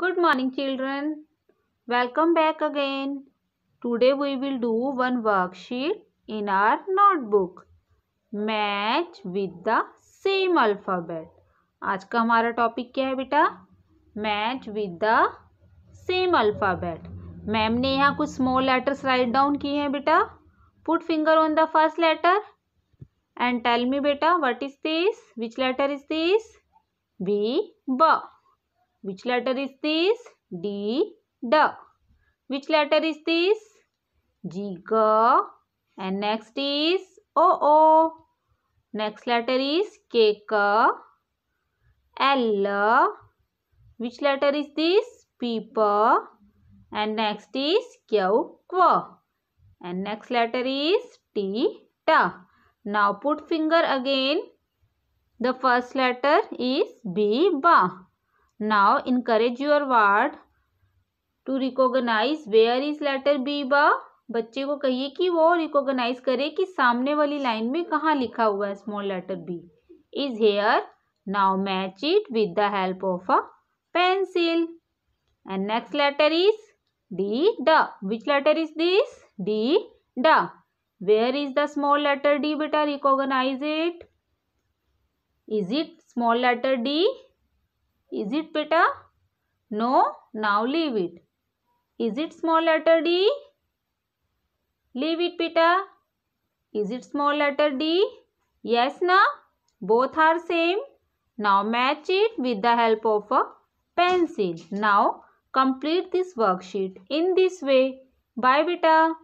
good morning children welcome back again today we will do one worksheet in our notebook match with the same alphabet आज का हमारा topic क्या है बेटा match with the same alphabet ma'am ने यहाँ कुछ स्मॉल लेटर्स राइट डाउन किए हैं बेटा put finger on the first letter and tell me बेटा what is this which letter is this B ब Which letter is this? D. D. Which letter is this? G. G. And next is O. O. Next letter is K. K. L. Which letter is this? P. P. And next is Q. Q. And next letter is T. T. Now put finger again. The first letter is B. B. Now encourage your word to recognise where is letter B ba बच्चे को कहिए कि वो recognise करे कि सामने वाली line में कहाँ लिखा हुआ है small letter B is here now match it with the help of a pencil and next letter is D ड which letter is this D ड where is the small letter D बेटा recognise it is it small letter D Is it beta? No, now leave it. Is it small letter D? Leave it beta. Is it small letter D? Yes, now both are same. Now match it with the help of a pencil. Now complete this worksheet in this way. Bye beta.